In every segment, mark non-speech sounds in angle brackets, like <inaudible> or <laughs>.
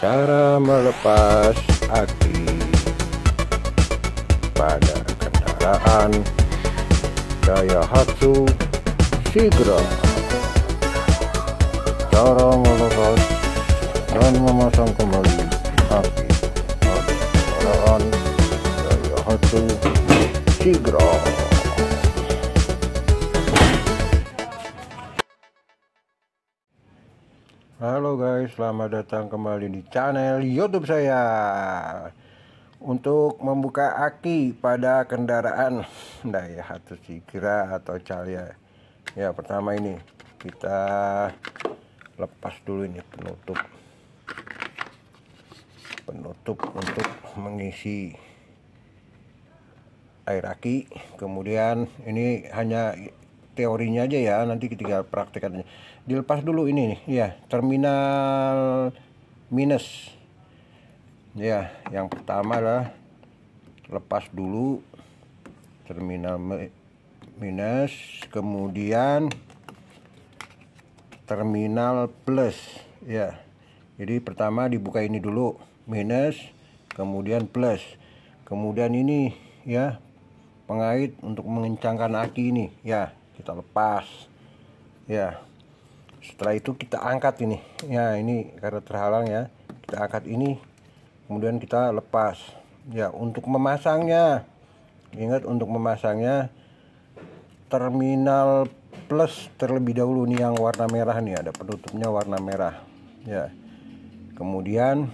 cara melepas aki pada kendaraan daya Daihatsu Sigra cara melepas Halo guys, selamat datang kembali di channel YouTube saya. Untuk membuka aki pada kendaraan Daihatsu <laughs> nah, ya, Sigra atau Calya. Ya, pertama ini kita lepas dulu ini penutup. Penutup untuk mengisi air aki. Kemudian ini hanya teorinya aja ya nanti ketika praktekannya dilepas dulu ini nih ya terminal minus ya yang pertama adalah lepas dulu terminal minus kemudian terminal plus ya jadi pertama dibuka ini dulu minus kemudian plus kemudian ini ya pengait untuk mengencangkan aki ini ya kita lepas ya setelah itu kita angkat ini ya ini karena terhalang ya kita angkat ini kemudian kita lepas ya untuk memasangnya ingat untuk memasangnya terminal plus terlebih dahulu nih yang warna merah nih ada penutupnya warna merah ya kemudian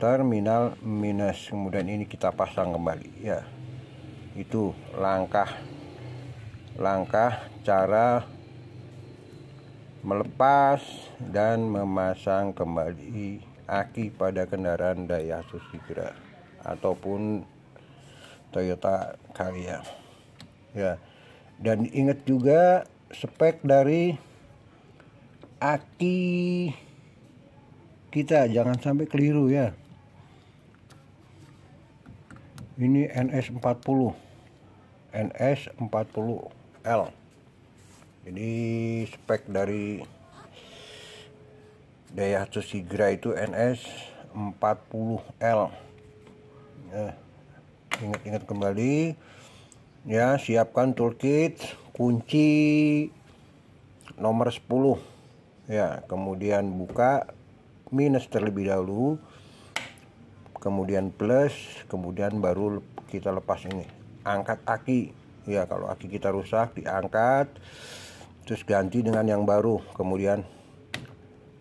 terminal minus kemudian ini kita pasang kembali ya itu langkah langkah cara melepas dan memasang kembali aki pada kendaraan Daihatsu Sigra ataupun Toyota Karya Ya. Dan ingat juga spek dari aki kita jangan sampai keliru ya. Ini NS40. NS40 L ini spek dari Daihatsu Sigra itu NS 40L nah, ingat-ingat kembali ya siapkan toolkit kunci nomor 10 ya kemudian buka minus terlebih dahulu kemudian plus kemudian baru kita lepas ini angkat aki ya kalau aki kita rusak diangkat terus ganti dengan yang baru kemudian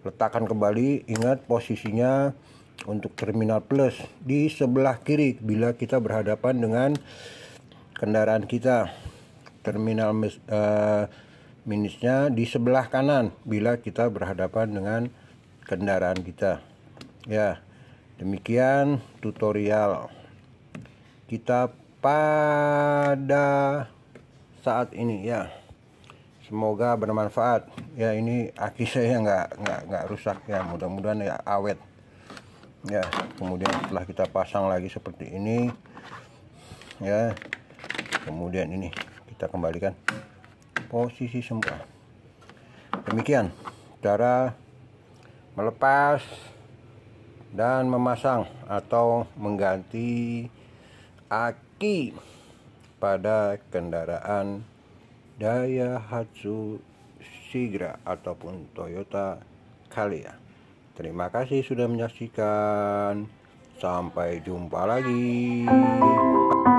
letakkan kembali ingat posisinya untuk terminal plus di sebelah kiri bila kita berhadapan dengan kendaraan kita terminal uh, minusnya di sebelah kanan bila kita berhadapan dengan kendaraan kita ya demikian tutorial kita pada saat ini ya semoga bermanfaat ya ini aki saya nggak nggak nggak rusak ya mudah-mudahan ya awet ya kemudian setelah kita pasang lagi seperti ini ya kemudian ini kita kembalikan posisi semula demikian cara melepas dan memasang atau mengganti aki pada kendaraan Daihatsu Sigra ataupun Toyota Calya. Terima kasih sudah menyaksikan. Sampai jumpa lagi.